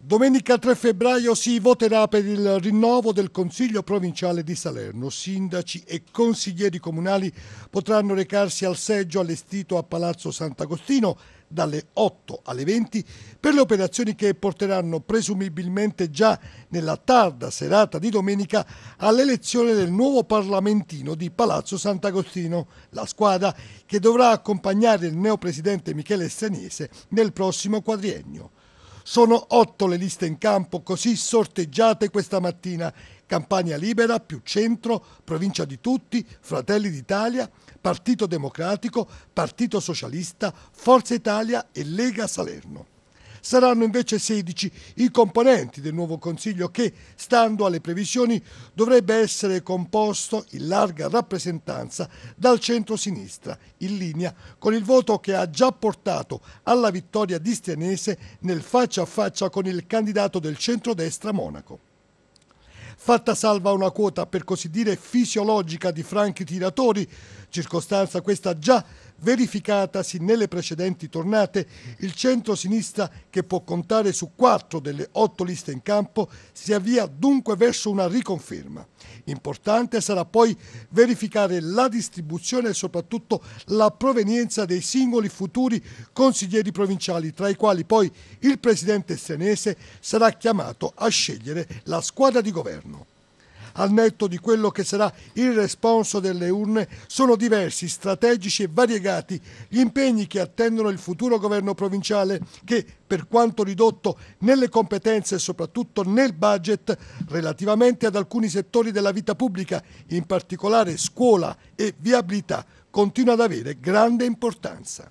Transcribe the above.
Domenica 3 febbraio si voterà per il rinnovo del Consiglio provinciale di Salerno. Sindaci e consiglieri comunali potranno recarsi al seggio allestito a Palazzo Sant'Agostino dalle 8 alle 20 per le operazioni che porteranno presumibilmente già nella tarda serata di domenica all'elezione del nuovo parlamentino di Palazzo Sant'Agostino, la squadra che dovrà accompagnare il neopresidente Michele Straniese nel prossimo quadriennio. Sono otto le liste in campo così sorteggiate questa mattina. Campania Libera, più Centro, Provincia di Tutti, Fratelli d'Italia, Partito Democratico, Partito Socialista, Forza Italia e Lega Salerno. Saranno invece 16 i componenti del nuovo Consiglio che, stando alle previsioni, dovrebbe essere composto in larga rappresentanza dal centro-sinistra, in linea con il voto che ha già portato alla vittoria di Stianese nel faccia a faccia con il candidato del centrodestra Monaco. Fatta salva una quota per così dire fisiologica di franchi tiratori, circostanza questa già verificatasi nelle precedenti tornate, il centro-sinistra, che può contare su quattro delle otto liste in campo, si avvia dunque verso una riconferma. Importante sarà poi verificare la distribuzione e soprattutto la provenienza dei singoli futuri consiglieri provinciali, tra i quali poi il presidente senese sarà chiamato a scegliere la squadra di governo al netto di quello che sarà il responso delle urne, sono diversi, strategici e variegati gli impegni che attendono il futuro governo provinciale che, per quanto ridotto nelle competenze e soprattutto nel budget, relativamente ad alcuni settori della vita pubblica, in particolare scuola e viabilità, continua ad avere grande importanza.